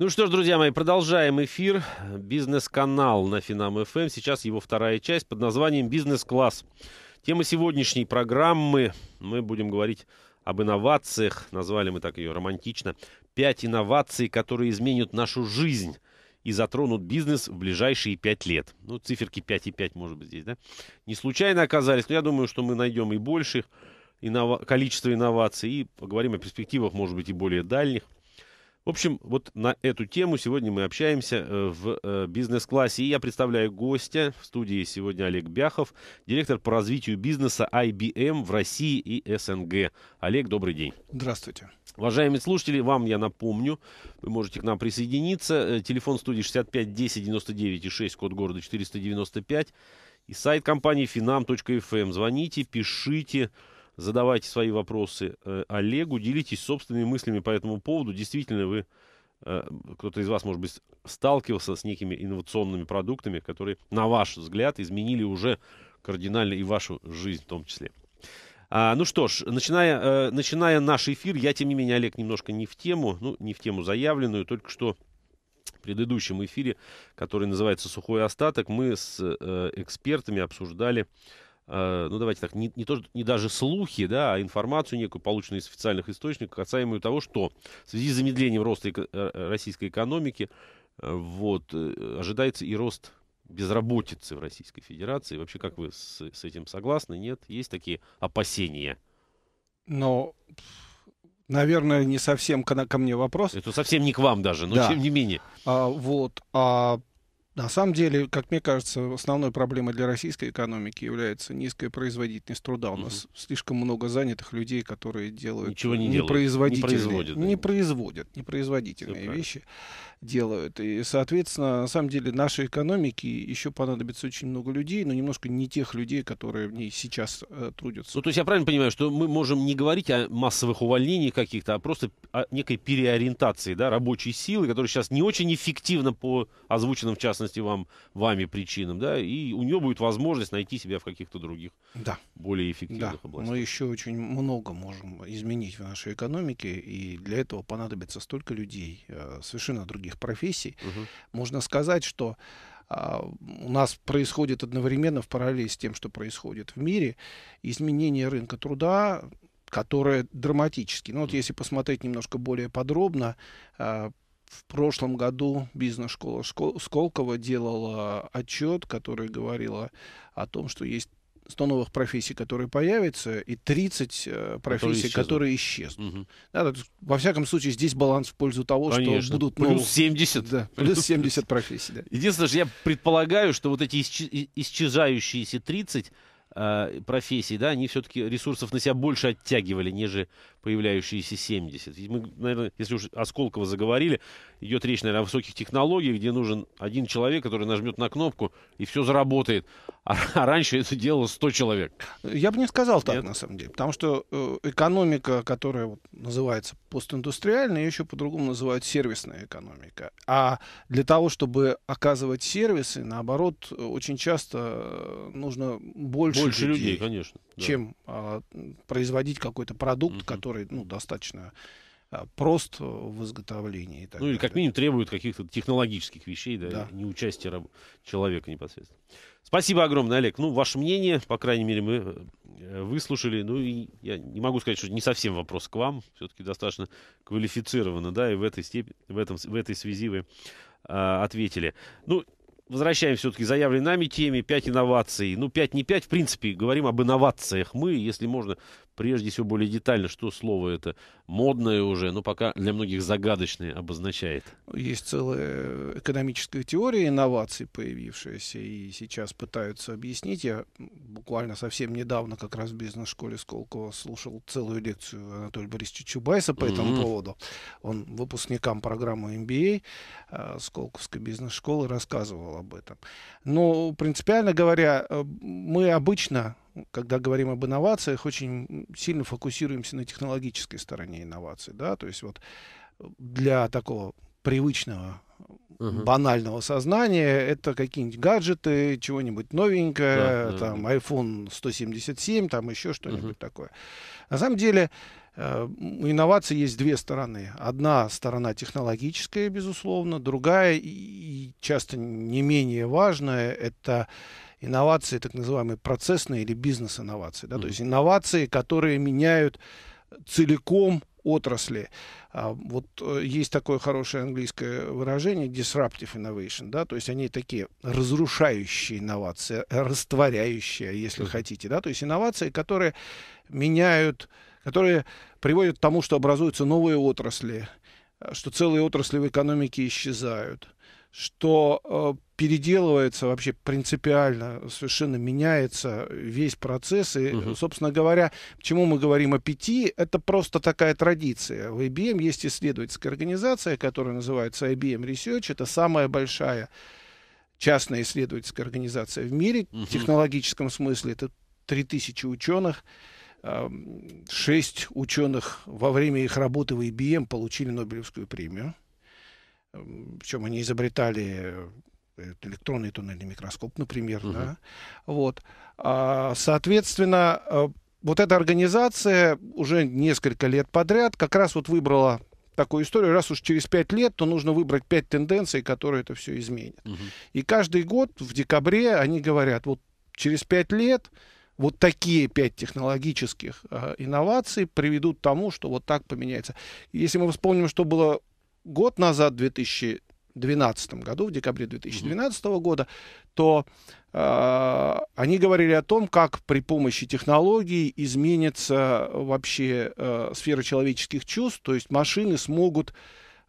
Ну что ж, друзья мои, продолжаем эфир. Бизнес-канал на Финам ФМ. Эм. Сейчас его вторая часть под названием «Бизнес-класс». Тема сегодняшней программы. Мы будем говорить об инновациях. Назвали мы так ее романтично. Пять инноваций, которые изменят нашу жизнь и затронут бизнес в ближайшие пять лет. Ну, циферки 5 и 5, может быть, здесь, да? Не случайно оказались, но я думаю, что мы найдем и больших иннова... количество инноваций, и поговорим о перспективах, может быть, и более дальних. В общем, вот на эту тему сегодня мы общаемся э, в э, бизнес-классе. И я представляю гостя. В студии сегодня Олег Бяхов, директор по развитию бизнеса IBM в России и СНГ. Олег, добрый день. Здравствуйте. Уважаемые слушатели, вам я напомню, вы можете к нам присоединиться. Э, телефон студии 65 10 99 и 6, код города 495. И сайт компании finam.fm. Эм. Звоните, пишите задавайте свои вопросы э, Олегу, делитесь собственными мыслями по этому поводу. Действительно, вы э, кто-то из вас, может быть, сталкивался с некими инновационными продуктами, которые, на ваш взгляд, изменили уже кардинально и вашу жизнь в том числе. А, ну что ж, начиная, э, начиная наш эфир, я, тем не менее, Олег, немножко не в тему, ну, не в тему заявленную, только что в предыдущем эфире, который называется «Сухой остаток», мы с э, экспертами обсуждали э, ну давайте так, не, не, то, не даже слухи, да, а информацию некую, полученную из официальных источников, касаемую того, что в связи с замедлением роста эко- э, э, российской экономики э, вот, э, ожидается и рост безработицы в Российской Федерации. Вообще, как вы с, с этим согласны? Нет? Есть такие опасения? Но наверное, не совсем ко, ко мне вопрос. Это совсем не к вам даже, но да. тем не менее. А, вот. А на самом деле, как мне кажется, основной проблемой для российской экономики является низкая производительность труда. У угу. нас слишком много занятых людей, которые делают Ничего не делают, непроизводительные, не производят, не непроизводительные вещи делают. И, соответственно, на самом деле нашей экономике еще понадобится очень много людей, но немножко не тех людей, которые в ней сейчас э, трудятся. Ну, то есть я правильно понимаю, что мы можем не говорить о массовых увольнениях каких-то, а просто о некой переориентации да, рабочей силы, которая сейчас не очень эффективна по озвученным, в частности, вам, вами причинам, да, и у нее будет возможность найти себя в каких-то других да. более эффективных да. областях. Мы еще очень много можем изменить в нашей экономике, и для этого понадобится столько людей, э, совершенно других других профессий. Угу. Можно сказать, что а, у нас происходит одновременно в параллели с тем, что происходит в мире, изменение рынка труда, которое драматически. Ну вот если посмотреть немножко более подробно, а, в прошлом году бизнес-школа Сколково делала отчет, который говорила о том, что есть 100 новых профессий, которые появятся, и 30 э, профессий, которые исчезнут. Которые исчезнут. Угу. Да, так, во всяком случае, здесь баланс в пользу того, Конечно. что будут плюс новых... 70. Да, плюс 70 профессий. Да. Единственное, что я предполагаю, что вот эти исчезающиеся 30 э, профессий, да, они все-таки ресурсов на себя больше оттягивали, нежели появляющиеся 70. Ведь мы, наверное, если уж Осколково заговорили, идет речь, наверное, о высоких технологиях, где нужен один человек, который нажмет на кнопку, и все заработает. А, а раньше это делало 100 человек. Я бы не сказал так, Нет? на самом деле. Потому что э, экономика, которая вот называется постиндустриальная, еще по-другому называют сервисная экономика. А для того, чтобы оказывать сервисы, наоборот, э, очень часто э, нужно больше, больше людей. людей, конечно да. чем а, производить какой-то продукт, угу. который ну, достаточно а, прост э, в изготовлении. И так ну далее. или как минимум требует каких-то технологических вещей, да, да. не участия раб- человека непосредственно. Спасибо огромное, Олег. Ну, ваше мнение, по крайней мере, мы э, выслушали. Ну, и я не могу сказать, что не совсем вопрос к вам. Все-таки достаточно квалифицированно, да, и в этой степени, в, этом, в этой связи вы а, ответили. Ну, возвращаем все-таки заявленной нами теме 5 инноваций. Ну, 5 не 5, в принципе, говорим об инновациях мы, если можно, прежде всего более детально, что слово это модное уже, но пока для многих загадочное обозначает. Есть целая экономическая теория инноваций, появившаяся, и сейчас пытаются объяснить. Я буквально совсем недавно как раз в бизнес-школе Сколково слушал целую лекцию Анатолия Борисовича Чубайса по mm-hmm. этому поводу. Он выпускникам программы MBA э, Сколковской бизнес-школы рассказывал об этом. Но принципиально говоря, э, мы обычно когда говорим об инновациях, очень сильно фокусируемся на технологической стороне инноваций. Да? То есть вот э, для такого привычного угу. банального сознания это какие-нибудь гаджеты, чего-нибудь новенькое, да, да, там iPhone 177, там еще что-нибудь угу. такое. На самом деле э, у инноваций есть две стороны. Одна сторона технологическая, безусловно, другая и часто не менее важная это инновации, так называемые процессные или бизнес-инновации. Да, mm-hmm. То есть инновации, которые меняют целиком отрасли. А, вот э, есть такое хорошее английское выражение disruptive innovation, да, то есть они такие разрушающие инновации, э, растворяющие, если mm-hmm. хотите, да, то есть инновации, которые меняют, которые приводят к тому, что образуются новые отрасли, э, что целые отрасли в экономике исчезают, что переделывается вообще принципиально, совершенно меняется весь процесс. И, угу. собственно говоря, почему мы говорим о пяти, это просто такая традиция. В IBM эм есть исследовательская организация, которая называется IBM эм Research. Это самая большая частная исследовательская организация в мире. Угу. В технологическом смысле это 3000 ученых. Шесть ученых во время их работы в IBM эм получили Нобелевскую премию. Причем они изобретали электронный туннельный микроскоп, например, угу. да, вот, а, соответственно, э, вот эта организация уже несколько лет подряд как раз вот выбрала такую историю, раз уж через пять лет, то нужно выбрать пять тенденций, которые это все изменят. Угу. И каждый год в декабре они говорят, вот через пять лет вот такие пять технологических э, инноваций приведут к тому, что вот так поменяется. Если мы вспомним, что было год назад, 2000 2012 году, в декабре 2012 mm-hmm. года, то э, они говорили о том, как при помощи технологий изменится вообще э, сфера человеческих чувств, то есть машины смогут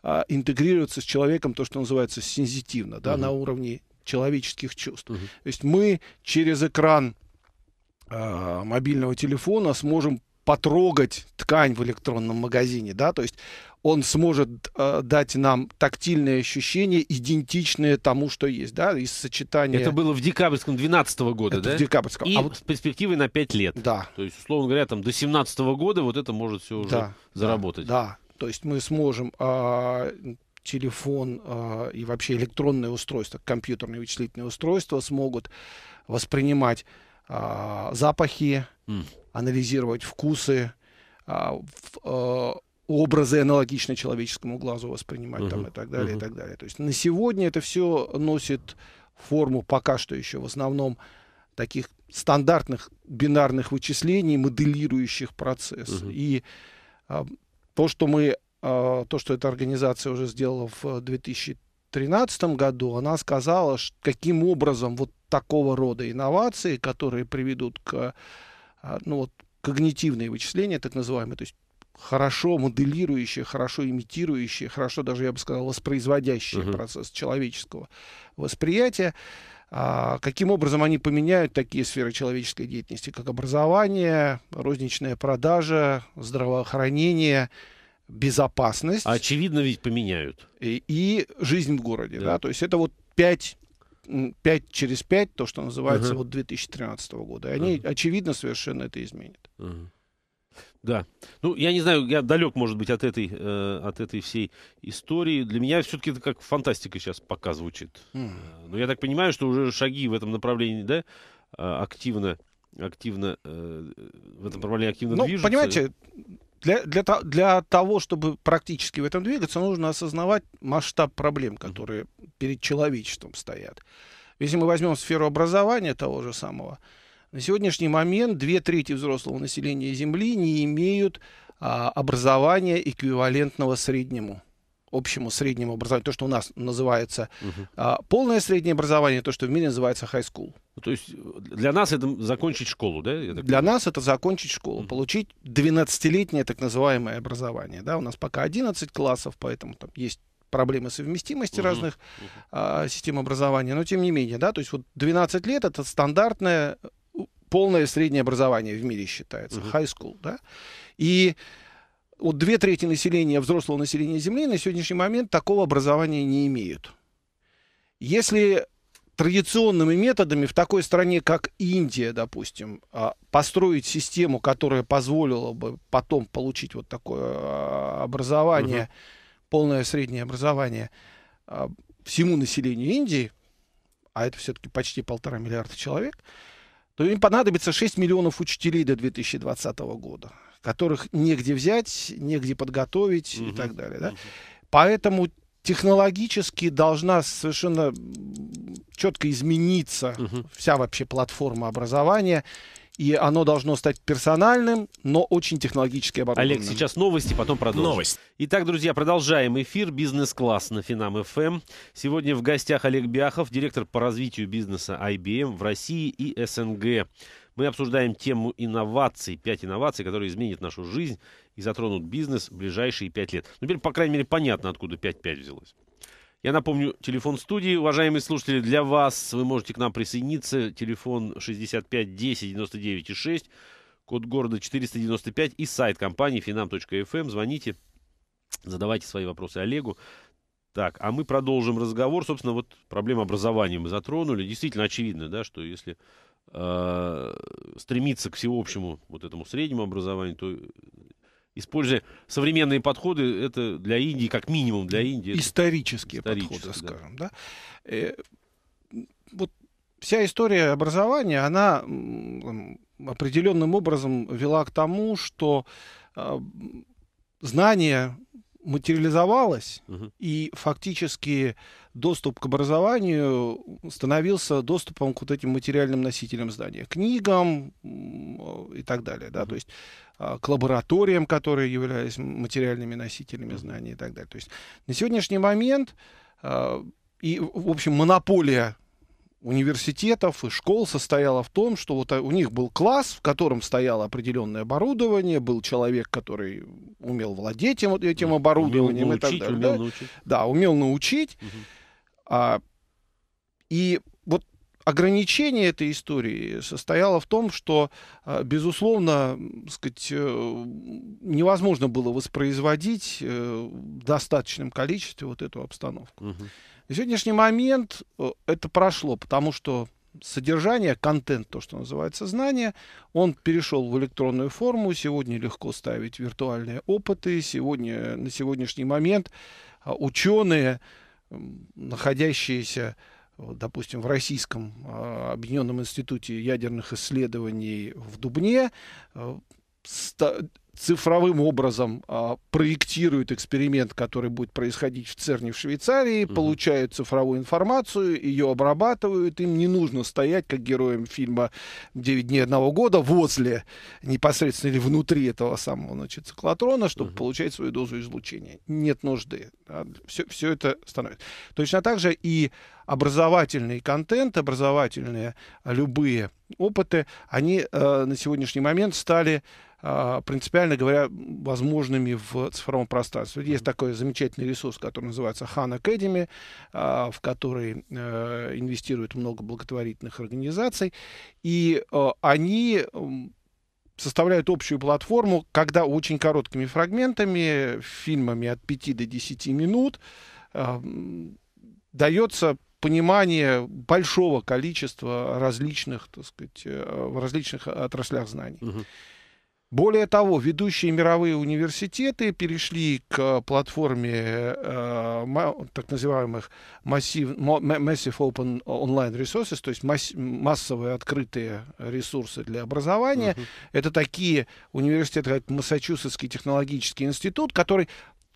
э, интегрироваться с человеком, то, что называется, сензитивно, да, mm на уровне человеческих чувств. mm То есть мы через экран э, мобильного телефона сможем потрогать ткань в электронном магазине, да, то есть он сможет э, дать нам тактильные ощущения, идентичные тому, что есть, да, из сочетания... Это было в декабрьском 2012 года, это да? в декабрьском. И а вот... с перспективой на 5 лет. Да. То есть, условно говоря, там до 2017 года вот это может все уже да, заработать. Да, да, то есть мы сможем... Э, телефон э, и вообще электронные устройства, компьютерные вычислительные устройства смогут воспринимать э, запахи, mm. анализировать вкусы, э, в, образы аналогично человеческому глазу воспринимать uh-huh. там и так далее, uh-huh. и так далее. То есть на сегодня это все носит форму пока что еще в основном таких стандартных бинарных вычислений, моделирующих процесс. Uh-huh. И а, то, что мы, а, то, что эта организация уже сделала в 2013 году, она сказала, каким образом вот такого рода инновации, которые приведут к а, ну вот, когнитивные вычисления, так называемые, то есть хорошо моделирующие, хорошо имитирующие, хорошо даже, я бы сказал, воспроизводящее угу. процесс человеческого восприятия. А, каким образом они поменяют такие сферы человеческой деятельности, как образование, розничная продажа, здравоохранение, безопасность. Очевидно, ведь поменяют. И, и жизнь в городе, да. да, то есть это вот пять 5 через 5, то, что называется uh-huh. вот 2013 года. И они, uh-huh. очевидно, совершенно это изменят. Uh-huh. Да. Ну, я не знаю, я далек, может быть, от этой, э, от этой всей истории. Для меня все-таки это как фантастика сейчас пока звучит. Mm. Но я так понимаю, что уже шаги в этом направлении, да, а, активно, активно, э, в этом направлении активно ну, движутся. понимаете, для, для, для того, чтобы практически в этом двигаться, нужно осознавать масштаб проблем, которые mm. перед человечеством стоят. Если мы возьмем сферу образования того же самого, на сегодняшний момент две трети взрослого населения Земли не имеют а, образования эквивалентного среднему общему среднему образованию, то, что у нас называется угу. а, полное среднее образование, то, что в мире называется high school. Ну, то есть э, для нас это закончить школу, да? Для понимаю? нас это закончить школу, угу. получить 12-летнее так называемое образование. Да? У нас пока 11 классов, поэтому там есть проблемы совместимости угу. разных угу. А, систем образования, но тем не менее, да, то есть вот 12 лет это стандартное полное среднее образование в мире считается, uh-huh. high school, да. И вот две трети населения, взрослого населения Земли на сегодняшний момент такого образования не имеют. Если традиционными методами в такой стране, как Индия, допустим, а, построить систему, которая позволила бы потом получить вот такое а, образование, угу. полное среднее образование а, всему населению Индии, а это все-таки почти полтора миллиарда человек, то им понадобится 6 миллионов учителей до 2020 года, которых негде взять, негде подготовить угу. и так далее. Да? Угу. Поэтому технологически должна совершенно четко измениться угу. вся вообще платформа образования и оно должно стать персональным, но очень технологически оборудованным. Олег, сейчас новости, потом продолжим. Новость. Итак, друзья, продолжаем эфир «Бизнес-класс» на Финам ФМ. Сегодня в гостях Олег Бяхов, директор по развитию бизнеса IBM эм» в России и СНГ. Мы обсуждаем тему инноваций, пять инноваций, которые изменят нашу жизнь и затронут бизнес в ближайшие пять лет. Ну, теперь, по крайней мере, понятно, откуда 5-5 взялось. Я напомню, телефон студии, уважаемые слушатели, для вас. Вы можете к нам присоединиться. Телефон 65 10 99 6, код города 495 и сайт компании finam.fm. Эм. Звоните, задавайте свои вопросы Олегу. Так, а мы продолжим разговор. Собственно, вот проблема образования мы затронули. Действительно очевидно, да, что если э, стремиться к всеобщему вот этому среднему образованию, то используя современные подходы, это для Индии, как минимум для Индии. Исторические, исторические подходы, да. скажем, да. Э, вот вся история образования, она определенным образом вела к тому, что э, знание материализовалось, угу. и фактически доступ к образованию становился доступом к вот этим материальным носителям здания, книгам и так далее, да, то есть а, к лабораториям, которые являлись материальными носителями знаний и так далее. То есть на сегодняшний момент а, и, в общем, монополия университетов и школ состояла в том, что вот а, у них был класс, в котором стояло определенное оборудование, был человек, который умел владеть этим, этим оборудованием умел и так далее. Умел да? научить. Да, умел научить. Угу. А, и вот ограничение этой истории состояло в том, что, а, безусловно, сказать, э, невозможно было воспроизводить э, в достаточном количестве вот эту обстановку. Угу. сегодняшний момент э, это прошло, потому что содержание, контент, то, что называется знание, он перешел в электронную форму. Сегодня легко ставить виртуальные опыты. Сегодня, на сегодняшний момент а, ученые находящиеся, э, допустим, в Российском э, Объединенном институте ядерных исследований в Дубне, э, цифровым образом а, проектируют эксперимент, который будет происходить в Церне в Швейцарии, угу. получают цифровую информацию, ее обрабатывают, им не нужно стоять, как героям фильма «Девять дней одного года», возле непосредственно или внутри этого самого значит, циклотрона, чтобы угу. получать свою дозу излучения. Нет нужды. Все, а, все это становится. Точно так же и образовательный контент, образовательные любые опыты, они э, на сегодняшний момент стали а, принципиально говоря, возможными в цифровом пространстве. Есть такой замечательный ресурс, который называется Хан Academy, а, в который э, инвестирует много благотворительных организаций, и э, они составляют общую платформу, когда очень короткими фрагментами, фильмами от 5 до 10 минут, а, дается понимание большого количества различных, так сказать, э, в различных отраслях знаний. Угу. Более того, ведущие мировые университеты перешли к э, платформе э, так называемых массив, Massive Open Online Resources, то есть масс, массовые открытые ресурсы для образования. Uh-huh. Это такие университеты, как Массачусетский технологический институт, который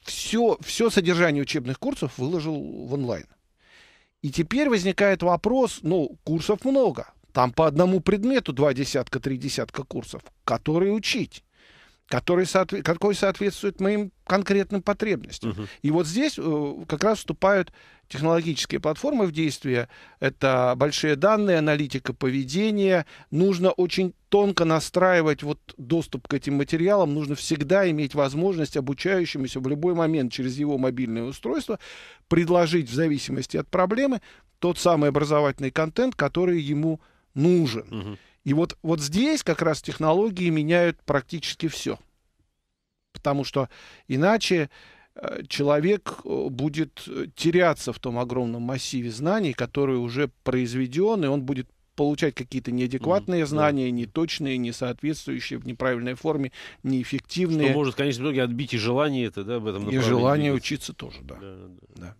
все, все содержание учебных курсов выложил в онлайн. И теперь возникает вопрос, ну, курсов много, там по одному предмету два десятка, три десятка курсов, которые учить который, соотве который соответствует моим конкретным потребностям. Uh -huh. И вот здесь э, как раз вступают технологические платформы в действие. Это большие данные, аналитика поведения. Нужно очень тонко настраивать вот доступ к этим материалам. Нужно всегда иметь возможность обучающемуся в любой момент через его мобильное устройство предложить в зависимости от проблемы тот самый образовательный контент, который ему нужен. Угу. И вот, вот здесь как раз технологии меняют практически все. Потому что иначе э, человек э, будет э, теряться в том огромном массиве знаний, которые уже произведены, он будет получать какие-то неадекватные mm-hmm. знания, неточные, несоответствующие в неправильной форме, неэффективные. Что может, конечно, в итоге отбить и желание это, да, в этом И желание двигаться. учиться тоже, да. Да, да. да.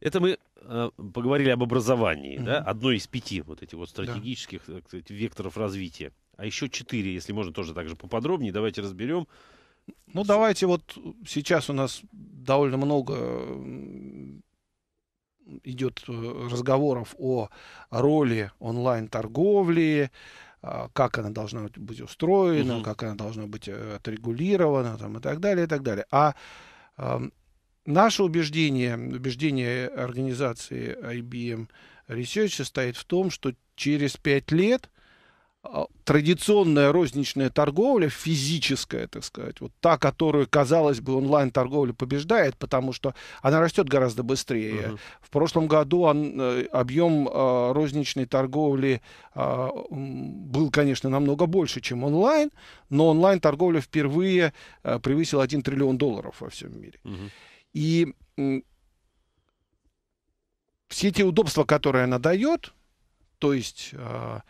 Это мы э, поговорили об образовании, mm-hmm. да, одной из пяти вот этих вот стратегических да. так сказать, векторов развития. А еще четыре, если можно, тоже так же поподробнее. Давайте разберем. Ну, давайте вот сейчас у нас довольно много идет э, разговоров о роли онлайн-торговли, а, как она должна быть устроена, угу. как она должна быть э, отрегулирована там, и так далее, и так далее. А эм, Наше убеждение, убеждение организации IBM Research состоит в том, что через пять лет а, традиционная розничная торговля, физическая, так сказать, вот та, которую, казалось бы, онлайн-торговля побеждает, потому что она растет гораздо быстрее. Uh-huh. В прошлом году он, э, объем э, розничной торговли э, был, конечно, намного больше, чем онлайн, но онлайн-торговля впервые э, превысила 1 триллион долларов во всем мире. Uh-huh. И все те удобства, которые она дает, то есть а,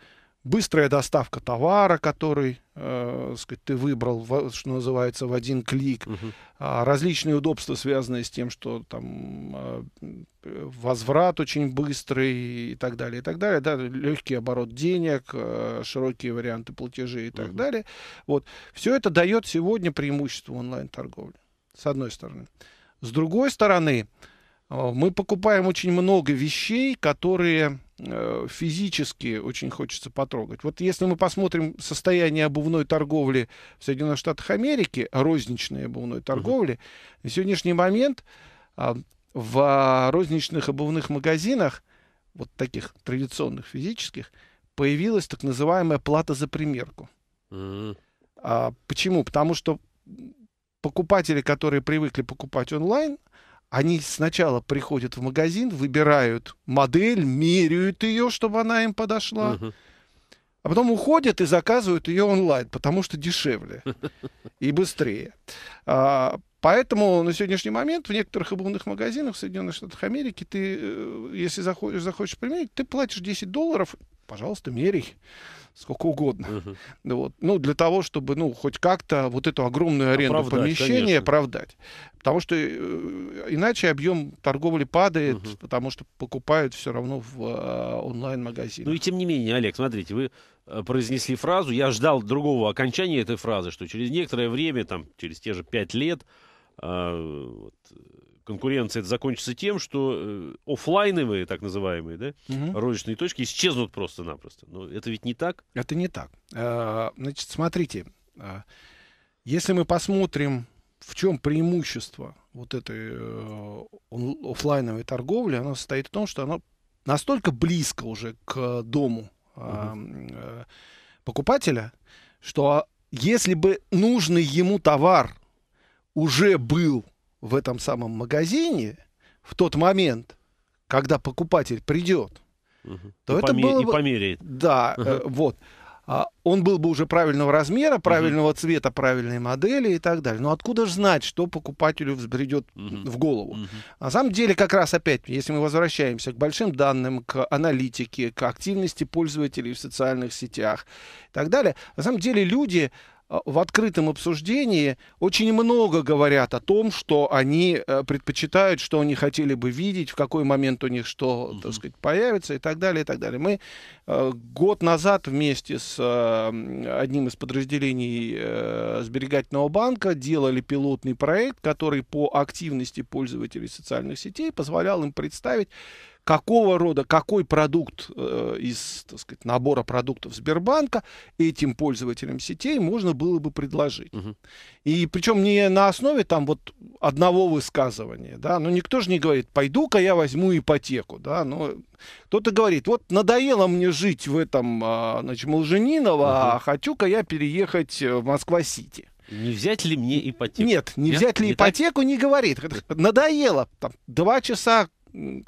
быстрая доставка товара, который э, сказать, ты выбрал, в, что называется, в один клик, угу. различные удобства, связанные с тем, что там э, возврат очень быстрый и так далее, и так далее, да, легкий оборот денег, э, широкие варианты платежей и так угу. далее. Вот. Все это дает сегодня преимущество онлайн-торговли, с одной стороны. С другой стороны, э, мы покупаем очень много вещей, которые э, физически очень хочется потрогать. Вот если мы посмотрим состояние обувной торговли в Соединенных Штатах Америки, розничной обувной торговли, угу. на сегодняшний момент э, в розничных обувных магазинах, вот таких традиционных физических, появилась так называемая плата за примерку. Угу. Uh Почему? Потому что покупатели, которые привыкли покупать онлайн, они сначала приходят в магазин, выбирают модель, меряют ее, чтобы она им подошла. А потом уходят и заказывают ее онлайн, потому что дешевле и быстрее. А, поэтому на сегодняшний момент в некоторых обувных магазинах в Соединенных Штатах Америки ты, э, если захочешь, захочешь примерить, ты платишь 10 долларов, пожалуйста, меряй сколько угодно. Угу. Вот. Ну, для того, чтобы, ну, хоть как-то вот эту огромную аренду оправдать, помещения конечно. оправдать. Потому что э, иначе объем торговли падает, угу. потому что покупают все равно в э, онлайн-магазине. Ну и тем не менее, Олег, смотрите, вы э, произнесли фразу, я ждал другого окончания этой фразы, что через некоторое время, там, через те же пять лет, э, вот, конкуренция это закончится тем, что э, офлайновые, так называемые, да, угу. розничные точки исчезнут просто-напросто. Но это ведь не так. Это не так. Э, значит, смотрите, э, если мы посмотрим, в чем преимущество вот этой офлайновой торговли, оно состоит в том, что оно настолько близко уже к дому угу. покупателя, что а, если бы нужный ему товар уже был в этом самом магазине в тот момент, когда покупатель придет, угу. то и это помер... было бы... И померяет. Да, угу. э, вот. А, он был бы уже правильного размера, правильного угу. цвета, правильной модели и так далее. Но откуда же знать, что покупателю взбредет угу. в голову? Угу. На самом деле, как раз опять, если мы возвращаемся к большим данным, к аналитике, к активности пользователей в социальных сетях и так далее, на самом деле люди Э, в открытом обсуждении очень много говорят о том, что они э, предпочитают, что они хотели бы видеть, в какой момент у них что, так сказать, появится и так далее, и так далее. Мы э, год назад вместе с одним из подразделений сберегательного банка делали пилотный проект, который по активности пользователей социальных сетей позволял им представить, какого рода, какой продукт э, из так сказать, набора продуктов Сбербанка этим пользователям сетей можно было бы предложить. Угу. И причем не на основе там вот одного высказывания, да, но ну, никто же не говорит, пойду-ка я возьму ипотеку, да, но кто-то говорит, вот надоело мне жить в этом, а, значит, Молженинова, угу. а хочу-ка я переехать э, в Москва-Сити. Не взять ли мне ипотеку? Нет, не Нет? взять ли не ипотеку, так? не говорит. Надоело. Там, два часа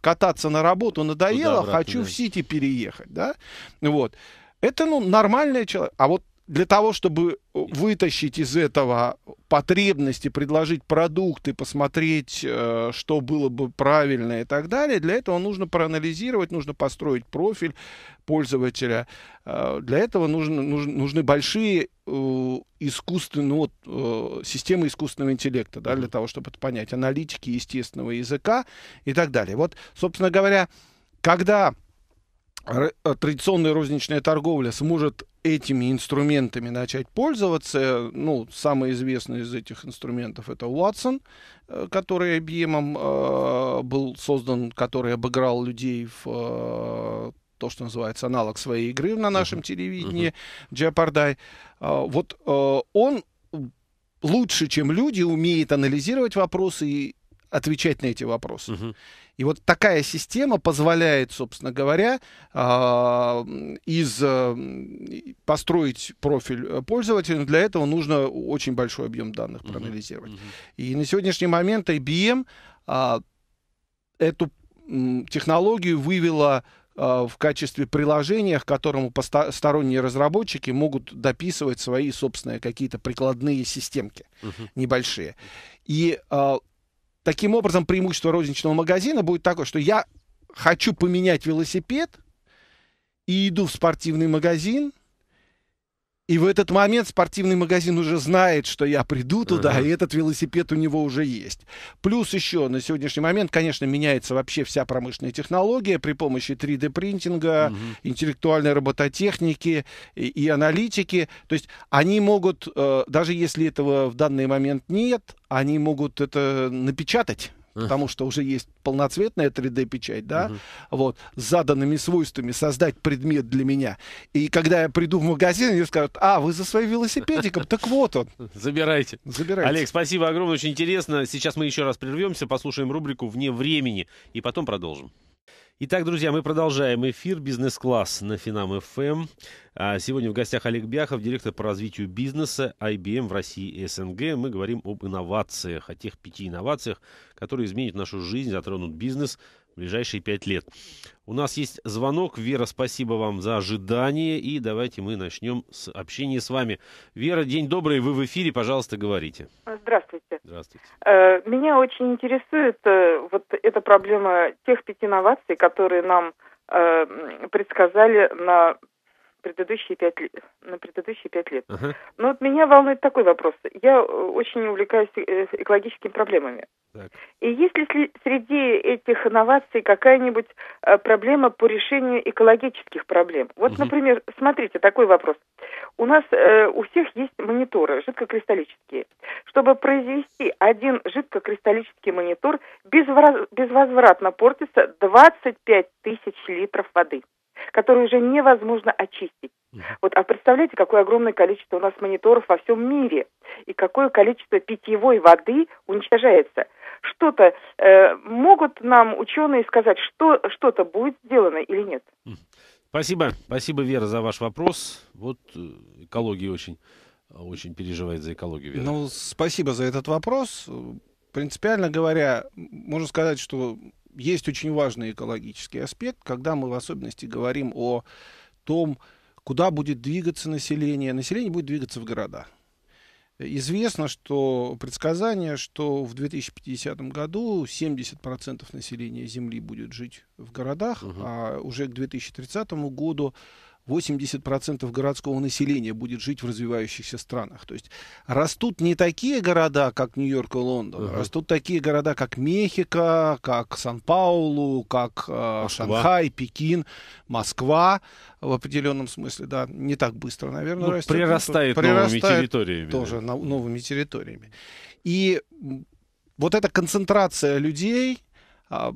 кататься на работу надоело, Туда, хочу да. в Сити переехать, да, вот. Это, ну, нормальное человек. А вот для того, чтобы вытащить из этого потребности, предложить продукты, посмотреть, э, что было бы правильно и так далее, для этого нужно проанализировать, нужно построить профиль пользователя. Э, для этого нужно, нужны, нужны большие э, искусственные, ну, вот системы искусственного интеллекта, да, для того, чтобы это понять, аналитики естественного языка и так далее. Вот, собственно говоря, когда Э, традиционная розничная торговля сможет этими инструментами начать пользоваться. Ну, самый известный из этих инструментов это Watson, э, который IBM э, был создан, который обыграл людей в э, то, что называется аналог своей игры на нашем uh-huh. телевидении uh-huh. Jeopardy. А, э, вот он лучше, чем люди, умеет анализировать вопросы и отвечать на эти вопросы. Uh-huh. И вот такая система позволяет, собственно говоря, а, из э, построить профиль э, пользователя. Для этого нужно очень большой объем данных проанализировать. Uh-huh. Uh-huh. И на сегодняшний момент IBM а, эту технологию вывела а, в качестве приложения, к которому сторонние разработчики могут дописывать свои собственные какие-то прикладные системки uh-huh. небольшие. И Таким образом, преимущество розничного магазина будет такое, что я хочу поменять велосипед и иду в спортивный магазин, и в этот момент спортивный магазин уже знает, что я приду туда, uh-huh. и этот велосипед у него уже есть. Плюс еще на сегодняшний момент, конечно, меняется вообще вся промышленная технология при помощи 3D-принтинга, uh-huh. интеллектуальной робототехники и, и аналитики. То есть они могут, э, даже если этого в данный момент нет, они могут это напечатать Потому что уже есть полноцветная 3D-печать, да, uh-huh. вот, с заданными свойствами создать предмет для меня. И когда я приду в магазин, мне скажут, а, вы за своим велосипедиком, так вот он. Забирайте. Забирайте. Олег, спасибо огромное, очень интересно. Сейчас мы еще раз прервемся, послушаем рубрику «Вне времени» и потом продолжим. Итак, друзья, мы продолжаем эфир «Бизнес-класс» на Финам ФМ. А, сегодня в гостях Олег Бяхов, директор по развитию бизнеса IBM эм» в России и СНГ. Мы говорим об инновациях, о тех пяти инновациях, которые изменят нашу жизнь, затронут бизнес, в ближайшие пять лет. У нас есть звонок. Вера, спасибо вам за ожидание. И давайте мы начнем с общения с вами. Вера, день добрый. Вы в эфире, пожалуйста, говорите. Здравствуйте. Здравствуйте. Э, меня очень интересует э, вот эта проблема тех пяти новаций, которые нам э, предсказали на предыдущие пять лет, на предыдущие пять лет. Uh-huh. Но вот меня волнует такой вопрос. Я очень увлекаюсь экологическими проблемами. И есть ли среди этих инноваций какая-нибудь э, проблема по решению экологических проблем? Вот, угу. например, смотрите, такой вопрос. У нас э, у всех есть мониторы жидкокристаллические. Чтобы произвести один жидкокристаллический монитор, безвоз... безвозвратно портится 25 тысяч литров воды которую уже невозможно очистить. Вот, а представляете, какое огромное количество у нас мониторов во всем мире, и какое количество питьевой воды уничтожается – что-то э, могут нам ученые сказать, что что-то будет сделано или нет. Спасибо, спасибо, Вера, за ваш вопрос. Вот э, экология очень, очень переживает за экологию. Вера. Ну, спасибо за этот вопрос. Принципиально говоря, можно сказать, что есть очень важный экологический аспект, когда мы в особенности говорим о том, куда будет двигаться население. Население будет двигаться в города. Известно, что предсказание, что в 2050 году 70% населения Земли будет жить в городах, угу. а уже к 2030 году 80% городского населения будет жить в развивающихся странах. То есть растут не такие города, как Нью-Йорк и Лондон, uh-huh. растут такие города, как Мехико, как Сан-Паулу, как э, Шанхай, Пекин, Москва в определенном смысле, да, не так быстро, наверное, ну, растет. Прирастает, прирастает новыми территориями. Тоже да. новыми территориями. И вот эта концентрация людей а,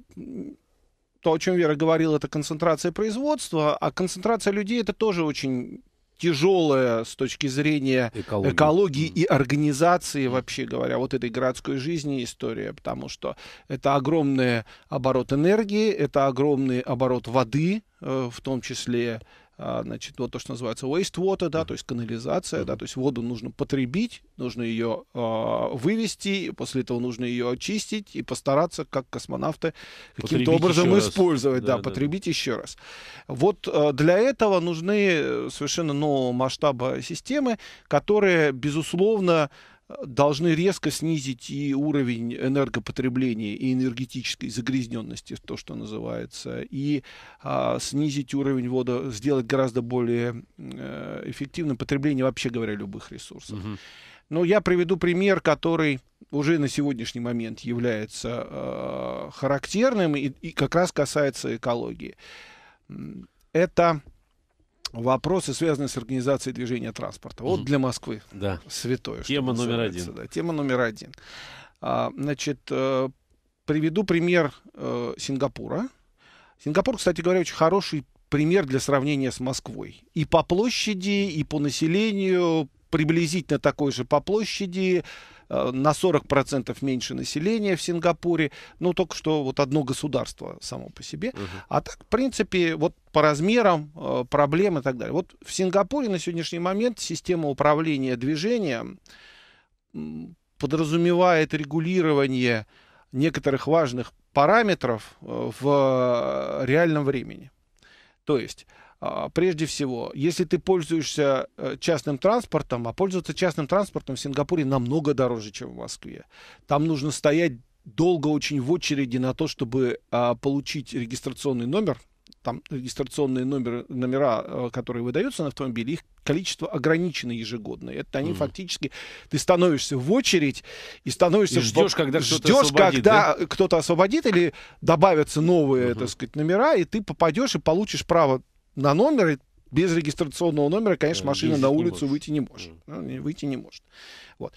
то, о чем Вера говорила, это концентрация производства, а концентрация людей это тоже очень тяжелая с точки зрения экологии, экологии и организации, вообще говоря, вот этой городской жизни история, потому что это огромный оборот энергии, это огромный оборот воды, э, в том числе а, значит, вот то, что называется wastewater, да, то есть канализация, да, то есть воду нужно потребить, нужно ее э, а, вывести, после этого нужно ее очистить и постараться, как космонавты, каким-то образом использовать, раз. да, да, потребить еще раз. Вот э, для этого нужны э, совершенно нового масштаба системы, которые, безусловно, должны резко снизить и уровень энергопотребления и энергетической загрязненности, то, что называется, и а, снизить уровень вода, сделать гораздо более э, эффективным потребление, вообще говоря, любых ресурсов. Угу. Но я приведу пример, который уже на сегодняшний момент является э, характерным и, и как раз касается экологии. Это вопросы, связанные с организацией движения транспорта. Вот mm. для Москвы да. святое. Тема номер один. Да, тема номер один. А, значит, э, приведу пример э, Сингапура. Сингапур, кстати говоря, очень хороший пример для сравнения с Москвой. И по площади, и по населению приблизительно такой же по площади, Э, на 40% меньше населения в Сингапуре, ну, только что вот одно государство само по себе. Угу. А так, в принципе, вот по размерам э, проблем и так далее. Вот в Сингапуре на сегодняшний момент система управления движением подразумевает регулирование некоторых важных параметров э, в э, реальном времени. То есть а, прежде всего, если ты пользуешься э, частным транспортом, а пользоваться частным транспортом в Сингапуре намного дороже, чем в Москве. Там нужно стоять долго очень в очереди на то, чтобы а, получить регистрационный номер. Там регистрационные номер, номера, э, которые выдаются на автомобиле, их количество ограничено ежегодно. Это они mm. фактически ты становишься в очередь и становишься и ждешь, когда ждешь, кто-то освободит, когда да? кто-то освободит или добавятся новые, mm-hmm. так сказать, номера, и ты попадешь и получишь право на номер, без регистрационного номера, конечно, э, машина на улицу не выйти не может. Выйти не может. Вот.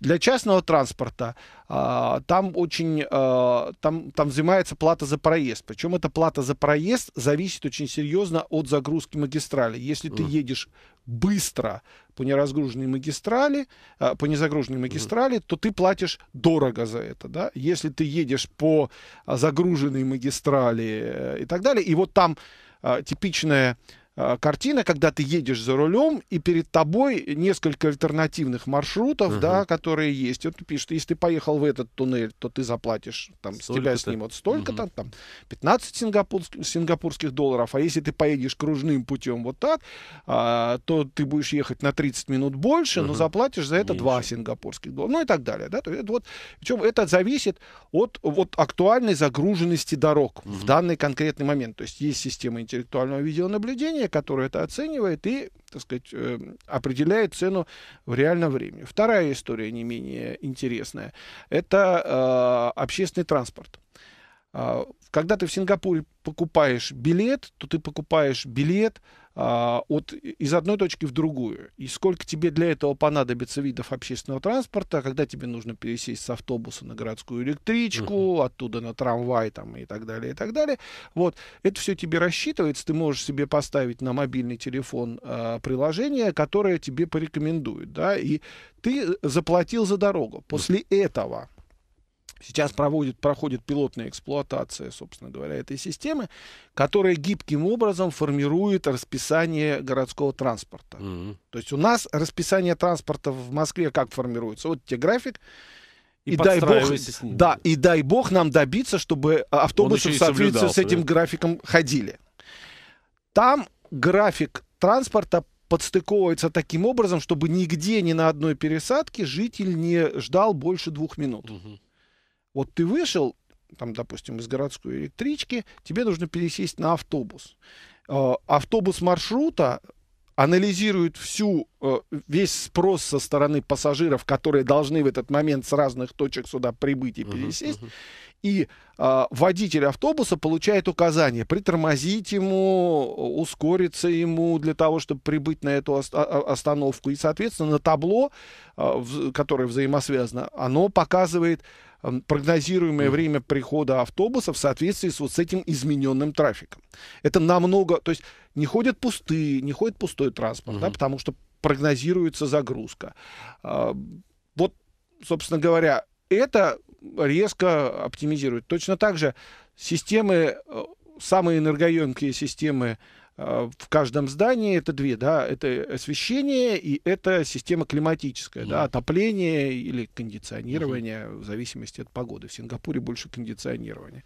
для частного транспорта а, там очень а, там, там взимается плата за проезд. Причем эта плата за проезд зависит очень серьезно от загрузки магистрали. Если ты едешь быстро по неразгруженной магистрали, а, по незагруженной магистрали, то ты платишь дорого за это. Да? Если ты едешь по а, загруженной магистрали э, и так далее, и вот там а, типичная Э, картина, когда ты едешь за рулем, и перед тобой несколько альтернативных маршрутов, угу. да, которые есть. Вот пишет, если ты поехал в этот туннель, то ты заплатишь, там, столько с тебя снимут столько-то, угу. там, 15 сингапурских, сингапурских долларов, а если ты поедешь кружным путем вот так, а, то ты будешь ехать на 30 минут больше, угу. но заплатишь за это Меньше. 2 сингапурских доллара, ну и так далее, да, то есть, вот, причем это зависит от вот актуальной загруженности дорог угу. в данный конкретный момент, то есть есть система интеллектуального видеонаблюдения, которая это оценивает и, так сказать, э, определяет цену в реальном времени. Вторая история не менее интересная. Это э, общественный транспорт. А, когда ты в Сингапуре покупаешь билет, то ты покупаешь билет а, от, из одной точки в другую. И сколько тебе для этого понадобится видов общественного транспорта, когда тебе нужно пересесть с автобуса на городскую электричку, uh-huh. оттуда на трамвай там, и так далее, и так далее. Вот, это все тебе рассчитывается, ты можешь себе поставить на мобильный телефон а, приложение, которое тебе порекомендует, да, и ты э, заплатил за дорогу. После uh-huh. этого Сейчас проводит, проходит пилотная эксплуатация, собственно говоря, этой системы, которая гибким образом формирует расписание городского транспорта. Mm-hmm. То есть у нас расписание транспорта в Москве как формируется? Вот тебе график, и, и дай бог, да, и дай бог нам добиться, чтобы а, автобусы в соответствии с этим графиком ходили. Там график транспорта подстыковывается таким образом, чтобы нигде ни на одной пересадке житель не ждал больше двух минут. Угу. Вот ты вышел, там, допустим, из городской электрички, тебе нужно пересесть на автобус. Э, автобус маршрута анализирует всю, э, весь спрос со стороны пассажиров, которые должны в этот момент с разных точек сюда прибыть и пересесть. Uh-huh, uh-huh. И э, водитель автобуса получает указание притормозить ему, ускориться ему для того, чтобы прибыть на эту остановку. И, соответственно, на табло, э, в, которое взаимосвязано, оно показывает прогнозируемое время прихода автобуса в соответствии с вот с этим измененным трафиком. Это намного, то есть не ходят пустые, не ходит пустой транспорт, угу. да, потому что прогнозируется загрузка. А, вот, собственно говоря, это резко оптимизирует. Точно так же системы, э, самые энергоемкие системы а, в каждом здании это две, да, это освещение и это система климатическая, mm-hmm. да, отопление или кондиционирование, mm-hmm. в зависимости от погоды. В Сингапуре больше кондиционирования,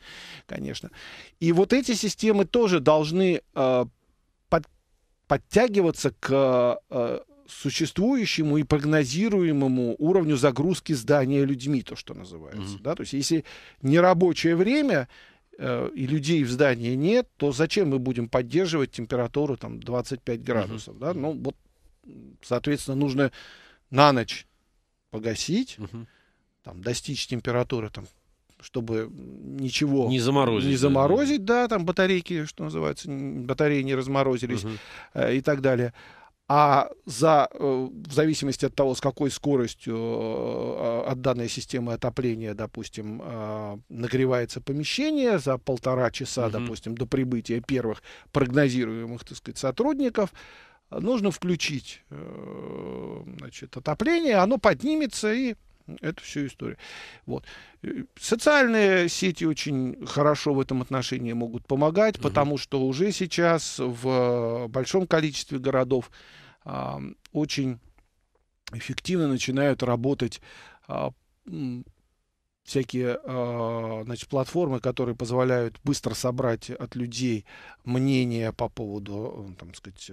конечно. И вот эти системы тоже должны э, под, подтягиваться к э, существующему и прогнозируемому уровню загрузки здания людьми, то, что называется. Mm-hmm. Да? То есть если нерабочее время, Э, и людей в здании нет, то зачем мы будем поддерживать температуру там 25 градусов, uh-huh. да? Ну вот, соответственно, нужно на ночь погасить, uh-huh. там достичь температуры там, чтобы ничего не заморозить, не заморозить, да, да там батарейки, что называется, батареи не разморозились uh-huh. и так далее а за, э, в зависимости от того, с какой скоростью э, а, от данной системы отопления, допустим, а, нагревается помещение, за полтора часа, Mm -hmm. допустим, до прибытия первых прогнозируемых, так сказать, сотрудников, нужно включить э, значит, отопление, оно поднимется и это все история. Вот. Э, социальные сети очень хорошо в этом отношении могут помогать, угу. потому что уже сейчас в э, большом количестве городов а, очень эффективно начинают работать а, всякие а, значит, платформы, которые позволяют быстро собрать от людей мнение по поводу, э, там, сказать,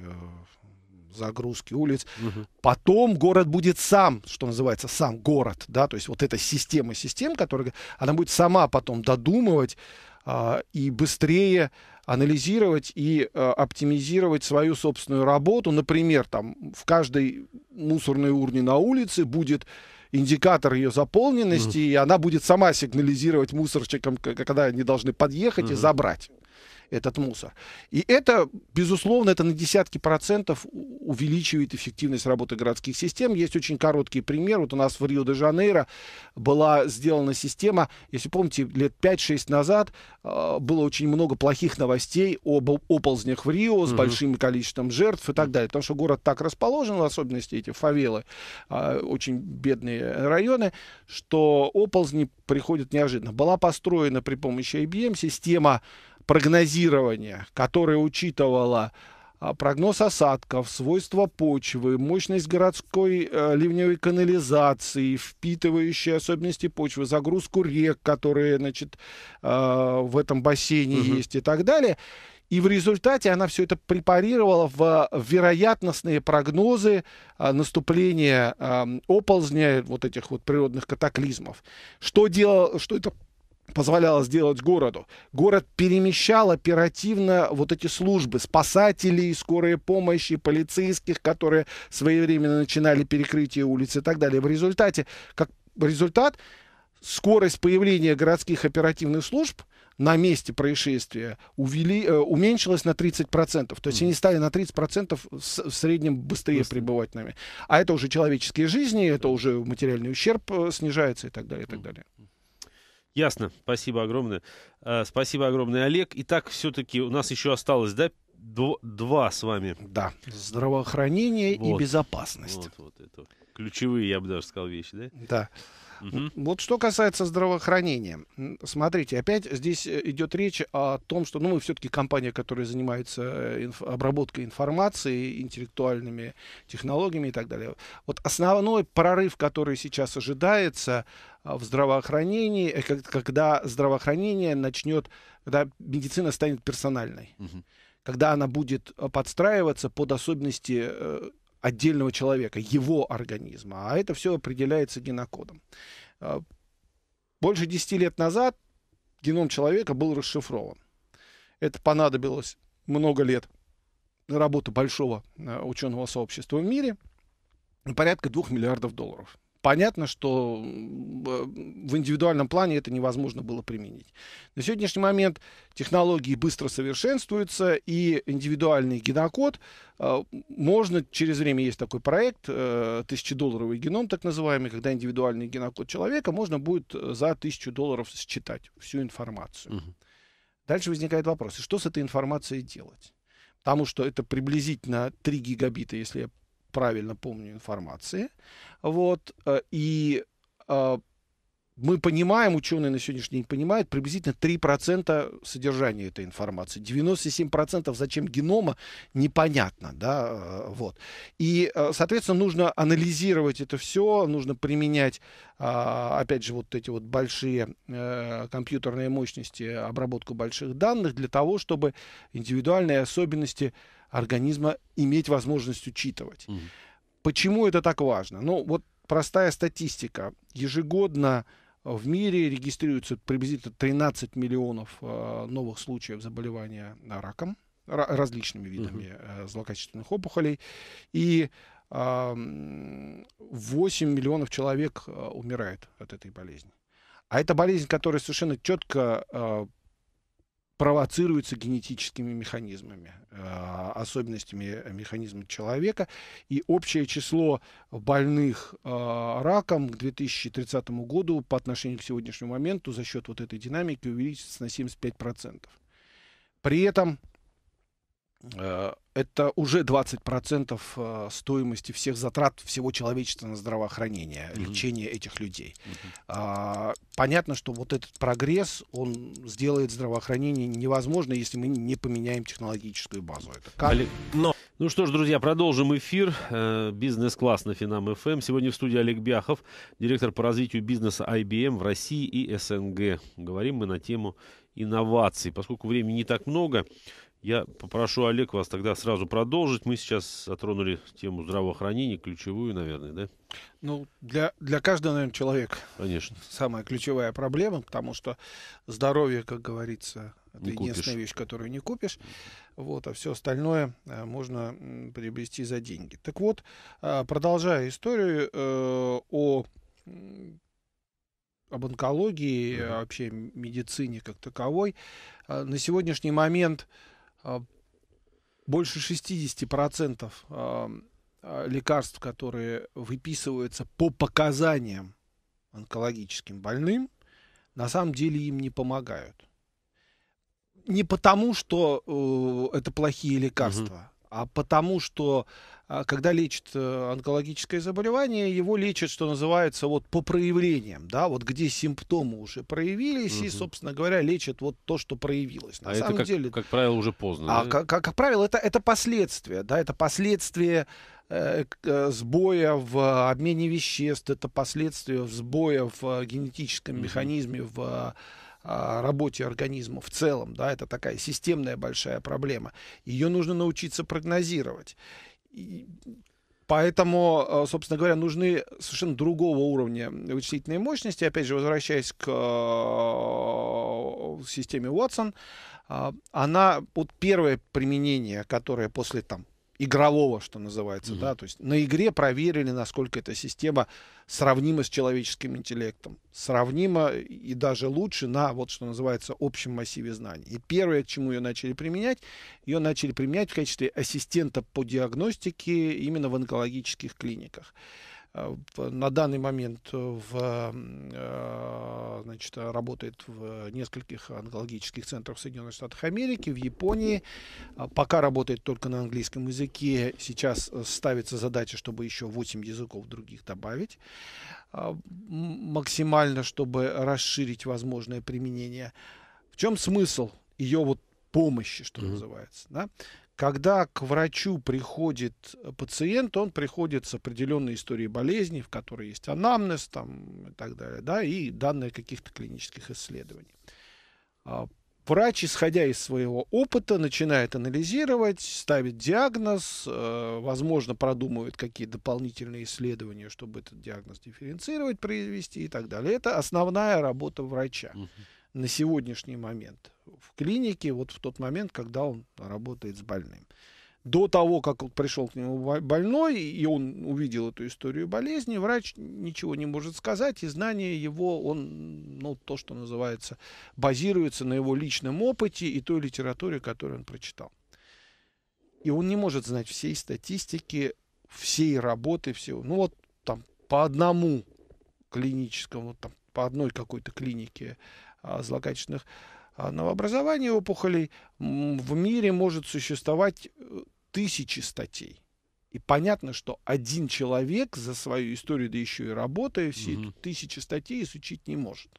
загрузки улиц. Угу. Потом город будет сам, что называется, сам город, да, то есть вот эта система систем, которая, она будет сама потом додумывать э, и быстрее анализировать и э, оптимизировать свою собственную работу. Например, там в каждой мусорной урне на улице будет индикатор ее заполненности, mm-hmm. и она будет сама сигнализировать мусорщикам, когда они должны подъехать mm-hmm. и забрать этот мусор. И это, безусловно, это на десятки процентов увеличивает эффективность работы городских систем. Есть очень короткий пример. Вот у нас в Рио-де-Жанейро была сделана система, если помните, лет 5-6 назад э, было очень много плохих новостей об оползнях в Рио с угу. большим количеством жертв и так далее. Потому что город так расположен, в особенности эти фавелы, э, очень бедные районы, что оползни приходят неожиданно. Была построена при помощи IBM система прогнозирования, которое учитывало а, прогноз осадков, свойства почвы, мощность городской э, ливневой канализации, впитывающие особенности почвы, загрузку рек, которые значит, э, в этом бассейне угу. есть и так далее. И в результате она все это препарировала в э, вероятностные прогнозы а, наступления оползня вот этих вот природных катаклизмов. Что, делал, что это позволяло сделать городу. Город перемещал оперативно вот эти службы, спасателей, скорые помощи, полицейских, которые своевременно начинали перекрытие улиц и так далее. В результате, как результат, скорость появления городских оперативных служб на месте происшествия увели, э, уменьшилось на 30%. То есть mm. они стали на 30% с, в среднем быстрее Быстро. пребывать нами. А это уже человеческие жизни, это уже материальный ущерб э, снижается и так далее, и так далее. Mm. Ясно, спасибо огромное. Э, спасибо огромное, Олег. Итак, все-таки у нас еще осталось, да, два с вами. Да, здравоохранение вот. и безопасность. Вот, вот это. Ключевые, я бы даже сказал, вещи, да? Да. Угу. Вот что касается здравоохранения. Смотрите, опять здесь э, идет речь о том, что ну, мы все-таки компания, которая занимается э, инф обработкой информации, интеллектуальными технологиями и так далее. Вот основной прорыв, который сейчас ожидается, а, в здравоохранении, э, когда здравоохранение начнет, когда медицина станет персональной, угу. когда она будет подстраиваться под особенности отдельного человека, его организма, а это все определяется генокодом. А, больше 10 лет назад геном человека был расшифрован. Это понадобилось много лет работы большого а, ученого сообщества в мире, порядка 2 миллиардов долларов понятно, что э, в индивидуальном плане это невозможно было применить. На сегодняшний момент технологии быстро совершенствуются, и индивидуальный генокод э, можно через время, есть такой проект, э, тысячедолларовый геном, так называемый, когда индивидуальный генокод человека можно будет за тысячу долларов считать всю информацию. Дальше возникает вопрос, что с этой информацией делать? Потому что это приблизительно 3 гигабита, если я правильно помню, информации. Вот, э, и э, мы понимаем, ученые на сегодняшний день понимают, приблизительно 3% содержания этой информации. 97% зачем генома, непонятно. Да? Э, вот. И, соответственно, нужно анализировать это все, нужно применять, опять же, вот эти вот большие компьютерные мощности, обработку больших данных для того, чтобы индивидуальные особенности организма иметь возможность учитывать. Угу. Почему это так важно? Ну, вот простая статистика. Ежегодно э, в мире регистрируется приблизительно 13 миллионов э, новых случаев заболевания раком, различными видами uh злокачественных опухолей. И э, 8 миллионов человек э, умирает от этой болезни. А это болезнь, которая совершенно четко провоцируется генетическими механизмами, э, особенностями э, механизма человека. И общее число больных э, раком к 2030 году по отношению к сегодняшнему моменту за счет вот этой динамики увеличится на 75%. При этом Э, это уже 20% э, стоимости всех затрат всего человечества на здравоохранение, mm-hmm. лечение этих людей. Mm-hmm. Понятно, что вот этот прогресс, он сделает здравоохранение невозможно, если мы не поменяем технологическую базу. Это как? Но... Ну что ж, друзья, продолжим эфир. Э, Бизнес-класс на Финам ФМ. Сегодня в студии Олег Бяхов, директор по развитию бизнеса IBM в России и СНГ. Говорим мы на тему инноваций. Поскольку времени не так много, я попрошу, Олег, вас тогда сразу продолжить. Мы сейчас затронули тему здравоохранения, ключевую, наверное, да? Ну, для, для каждого, наверное, человека. Конечно. Самая ключевая проблема, потому что здоровье, как говорится, это не единственная купишь. вещь, которую не купишь. Вот, а все остальное э, можно приобрести за деньги. Так вот, э, продолжая историю э, о об онкологии, mm-hmm. вообще медицине как таковой. На сегодняшний момент а, больше 60% а, а, лекарств, которые выписываются по показаниям онкологическим больным, на самом деле им не помогают. Не потому, что э, это плохие лекарства, а потому что а, когда лечат э, онкологическое заболевание, его лечат, что называется, вот по проявлениям, да, вот где симптомы уже проявились, угу. и, собственно говоря, лечат вот то, что проявилось. На а самом это, как, деле, как правило, уже поздно. А, да? как, как, как правило, это, это последствия, да, это последствия э, э, сбоя в обмене веществ, это последствия сбоя в генетическом угу. механизме, в а, работе организма в целом, да, это такая системная большая проблема. Ее нужно научиться прогнозировать. И Поэтому, а, собственно говоря, нужны совершенно другого уровня вычислительные мощности. Опять же, возвращаясь к а, системе Watson, она вот первое применение, которое после там игрового, что называется, mm-hmm. да, то есть на игре проверили, насколько эта система сравнима с человеческим интеллектом, сравнима и даже лучше на вот что называется общем массиве знаний. И первое, к чему ее начали применять, ее начали применять в качестве ассистента по диагностике именно в онкологических клиниках. Э, на данный момент э, в, э, значит, работает в нескольких онкологических центрах в Соединенных Штатах Америки, в Японии. А пока работает только на английском языке. Сейчас ставится задача, чтобы еще 8 языков других добавить. Максимально, чтобы расширить возможное применение. В чем смысл ее вот помощи, что mm-hmm. называется. Да? Когда к врачу приходит э, пациент, он приходит с определенной историей болезни, в которой есть анамнез там, и так далее, да, и данные каких-то клинических исследований. А, врач, исходя из своего опыта, начинает анализировать, ставит диагноз, э, возможно, продумывает какие дополнительные исследования, чтобы этот диагноз дифференцировать, произвести и так далее. Это основная работа врача. Uh-huh на сегодняшний момент в клинике, вот в тот момент, когда он работает с больным. До того, как он пришел к нему больной, и он увидел эту историю болезни, врач ничего не может сказать, и знание его, он, ну, то, что называется, базируется на его личном опыте и той литературе, которую он прочитал. И он не может знать всей статистики, всей работы, всего. Ну, вот там по одному клиническому, там, по одной какой-то клинике а, злокачественных а, новообразований опухолей, в мире может существовать э, тысячи статей. И понятно, что один человек за свою историю, да еще и работая, все угу. тысячи статей изучить не может.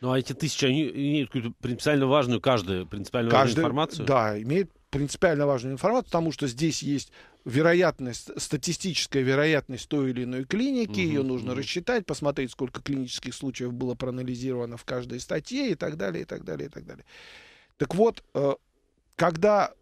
Ну, а эти тысячи, они имеют принципиально важную, каждую принципиально каждую, важную информацию? Да, имеют принципиально важную информацию, потому что здесь есть вероятность, статистическая вероятность той или иной клиники, угу, ее нужно угу. рассчитать, посмотреть, сколько клинических случаев было проанализировано в каждой статье и так далее, и так далее, и так далее. Так вот, э, когда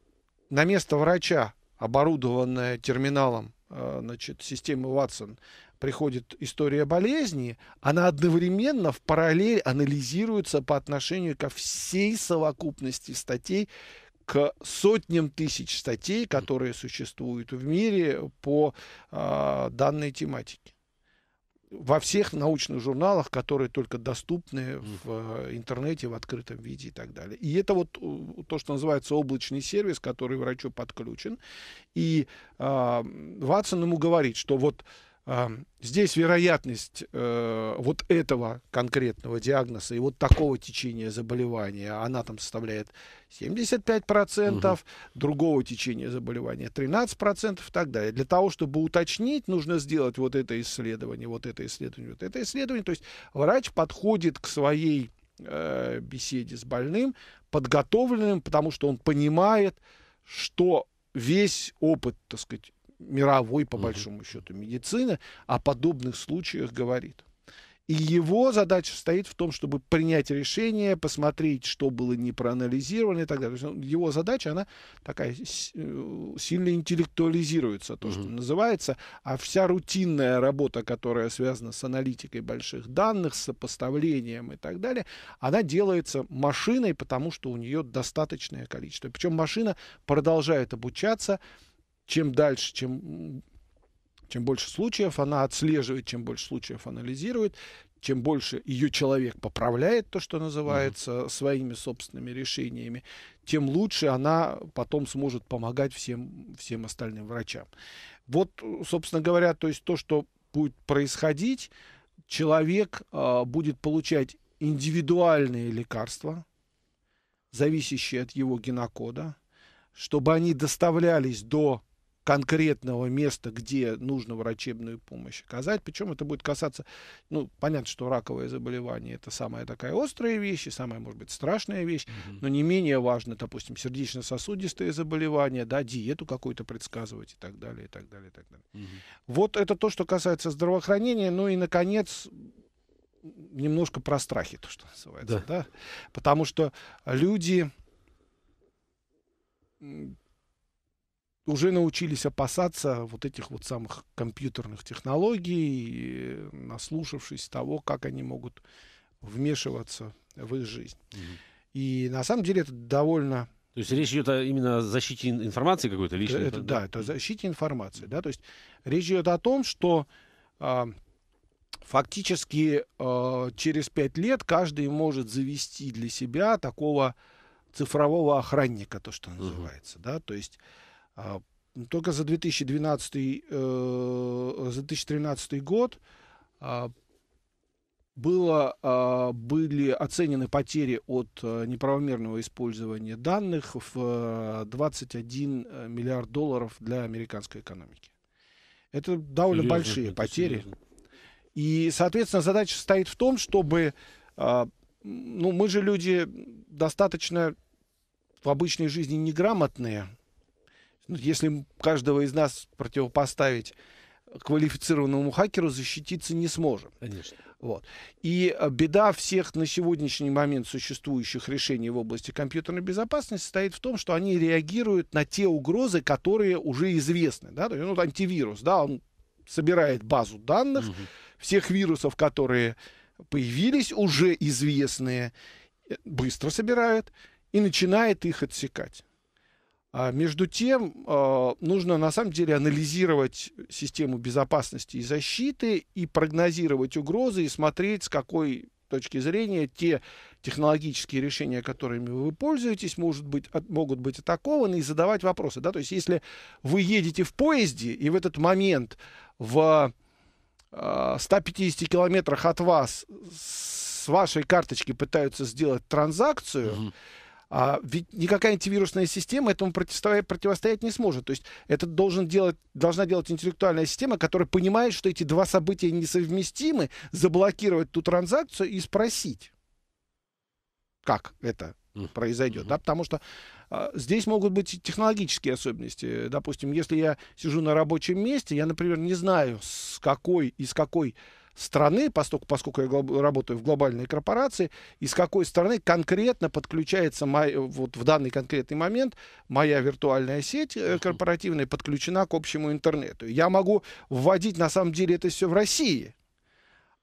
на место врача, оборудованная терминалом э, значит, системы Watson приходит история болезни, она одновременно в параллель анализируется по отношению ко всей совокупности статей, к сотням тысяч статей, которые существуют в мире по э, данной тематике во всех научных журналах, которые только доступны в а, интернете, в открытом виде и так далее. И это вот э, то, что называется облачный сервис, который врачу подключен. И э, Ватсон ему говорит, что вот Здесь вероятность э, вот этого конкретного диагноза и вот такого течения заболевания, она там составляет 75%, угу. другого течения заболевания 13% и так далее. Для того, чтобы уточнить, нужно сделать вот это исследование, вот это исследование, вот это исследование. То есть врач подходит к своей э, беседе с больным подготовленным, потому что он понимает, что весь опыт, так сказать, мировой, по большому счету, медицины о подобных случаях говорит. И его задача стоит в том, чтобы принять решение, посмотреть, что было не проанализировано и так далее. Ну, его задача, она такая э, сильно интеллектуализируется, то, что mm-hmm. называется, а вся рутинная работа, которая связана с аналитикой больших данных, с сопоставлением и так далее, она делается машиной, потому что у нее достаточное количество. Причем машина продолжает обучаться, чем дальше, чем, чем больше случаев она отслеживает, чем больше случаев анализирует, чем больше ее человек поправляет то, что называется, mm-hmm. своими собственными решениями, тем лучше она потом сможет помогать всем, всем остальным врачам. Вот, собственно говоря, то есть то, что будет происходить, человек э, будет получать индивидуальные лекарства, зависящие от его генокода, чтобы они доставлялись до конкретного места, где нужно врачебную помощь оказать. Причем это будет касаться, ну, понятно, что раковое заболевание это самая такая острая вещь и самая, может быть, страшная вещь, mm но не менее важно, допустим, сердечно-сосудистые заболевания, да, диету какую-то предсказывать и так далее, и так далее, и так далее. mm Вот это то, что касается здравоохранения. Ну и, наконец, немножко про страхи, то, что называется, да. да? Потому что люди уже научились опасаться вот этих вот самых компьютерных технологий, наслушавшись того, как они могут вмешиваться в их жизнь. Угу. И на самом деле это довольно... То есть речь идет именно о защите информации какой-то личной? Э, это, да, это о защите информации. Да? То есть речь идет о том, что э, фактически э, через пять лет каждый может завести для себя такого цифрового охранника, то, что называется. Угу. Да? То есть а, только за 2012, э, за 2013 год а, было, а, были оценены потери от э, неправомерного использования данных в 21 э, миллиард долларов для американской экономики. Это довольно серьезно, большие это потери. Серьезно. И, соответственно, задача стоит в том, чтобы... Ну, мы же люди достаточно в обычной жизни неграмотные, ну, если каждого из нас противопоставить квалифицированному хакеру защититься не сможем. Конечно. Вот. И э, беда всех на сегодняшний момент существующих решений в области компьютерной безопасности состоит в том, что они реагируют на те угрозы, которые уже известны. Да? То есть, ну, антивирус, да, он собирает базу данных угу. всех вирусов, которые появились, уже известные, э, быстро собирает и начинает их отсекать. А между тем, а, нужно на самом деле анализировать систему безопасности и защиты и прогнозировать угрозы и смотреть, с какой точки зрения те технологические решения, которыми вы пользуетесь, может быть, могут быть атакованы и задавать вопросы. Да? То есть если вы едете в поезде и в этот момент в 150 а, километрах от вас с вашей карточки пытаются сделать транзакцию, mm-hmm а ведь никакая антивирусная система этому противостоять не сможет. То есть это должен делать, должна делать интеллектуальная система, которая понимает, что эти два события несовместимы, заблокировать ту транзакцию и спросить, как это произойдет, да, потому что а, здесь могут быть технологические особенности. Допустим, если я сижу на рабочем месте, я, например, не знаю, с какой из какой страны, поскольку, поскольку я глоб, работаю в глобальной корпорации, из какой страны конкретно подключается мой, вот в данный конкретный момент моя виртуальная сеть э, корпоративная подключена к общему интернету. Я могу вводить на самом деле это все в России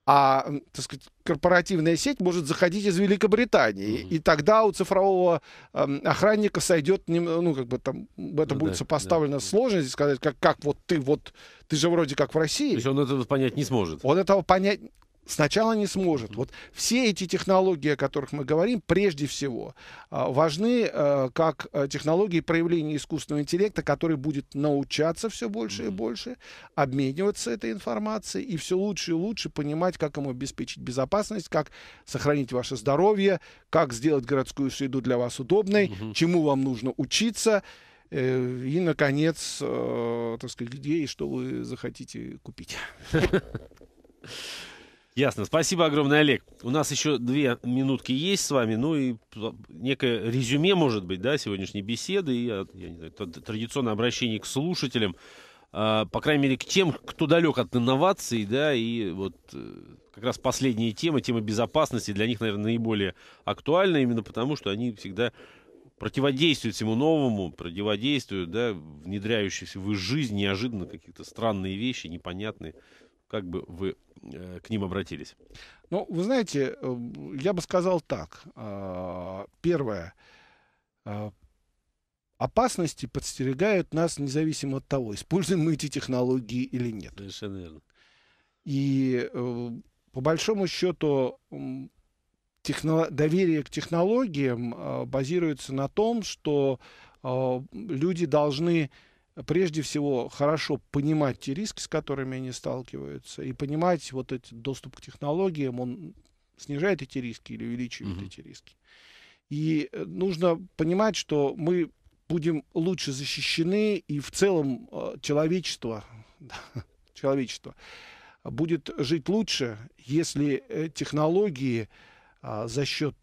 а так сказать, корпоративная сеть может заходить из Великобритании. Mm-hmm. И тогда у цифрового э, охранника сойдет, ну, как бы там, это ну, будет да, сопоставлено да. сложность, сказать, как, как вот ты, вот, ты же вроде как в России. То есть он этого понять не сможет. Он этого понять, Сначала не сможет. Вот все эти технологии, о которых мы говорим, прежде всего а, важны э, как э, технологии проявления искусственного интеллекта, который будет научаться все больше и больше, обмениваться этой информацией и все лучше и лучше понимать, как ему обеспечить безопасность, как сохранить ваше здоровье, как сделать городскую среду для вас удобной, угу. чему вам нужно учиться. Э, и, наконец, так сказать, где и что вы захотите купить. Ясно. Спасибо огромное, Олег. У нас еще две минутки есть с вами. Ну и некое резюме, может быть, да, сегодняшней беседы и а, я не знаю, традиционное обращение к слушателям. А, по крайней мере, к тем, кто далек от инноваций, да, и вот э, как раз последняя тема, тема безопасности для них, наверное, наиболее актуальна, именно потому что они всегда противодействуют всему новому, противодействуют, да, внедряющиеся в их жизнь неожиданно какие-то странные вещи, непонятные. Как бы вы Э, к ним обратились? Ну, вы знаете, эм, я бы сказал так. А, первое. А, опасности подстерегают нас независимо от того, используем мы эти технологии или нет. Совершенно верно. И эм, по большому счету техно... доверие к технологиям а, базируется на том, что люди должны прежде всего хорошо понимать те риски, с которыми они сталкиваются, и понимать вот этот доступ к технологиям, он снижает эти риски или увеличивает угу. эти риски. И э, нужно понимать, что мы будем лучше защищены, и в целом э, человечество, человечество будет жить лучше, если э, технологии а, за счет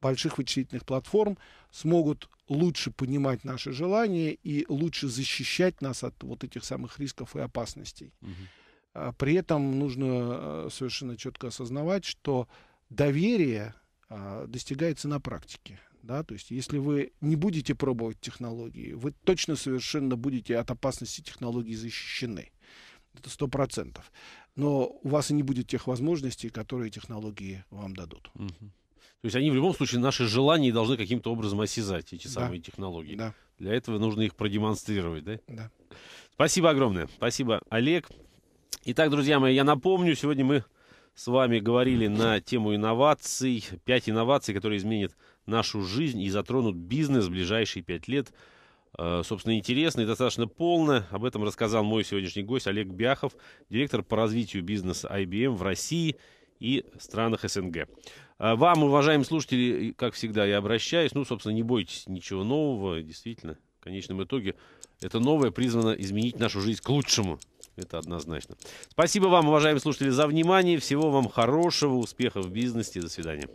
больших вычислительных платформ смогут лучше понимать наши желания и лучше защищать нас от вот этих самых рисков и опасностей. Угу. При этом нужно э, совершенно четко осознавать, что доверие а, достигается на практике. Да? То есть, если вы не будете пробовать технологии, вы точно совершенно будете от опасности технологий защищены. Это сто процентов. Но у вас и не будет тех возможностей, которые технологии вам дадут. Угу. То есть они в любом случае наши желания должны каким-то образом осязать, эти да. самые технологии. Да. Для этого нужно их продемонстрировать, да? Да. Спасибо огромное. Спасибо, Олег. Итак, друзья мои, я напомню, сегодня мы с вами говорили на тему инноваций. Пять инноваций, которые изменят нашу жизнь и затронут бизнес в ближайшие пять лет. Э, собственно, интересно и достаточно полно. Об этом рассказал мой сегодняшний гость Олег Бяхов, директор по развитию бизнеса IBM в России и странах СНГ. А вам, уважаемые слушатели, как всегда, я обращаюсь. Ну, собственно, не бойтесь ничего нового. Действительно, в конечном итоге это новое призвано изменить нашу жизнь к лучшему. Это однозначно. Спасибо вам, уважаемые слушатели, за внимание. Всего вам хорошего, успехов в бизнесе. До свидания.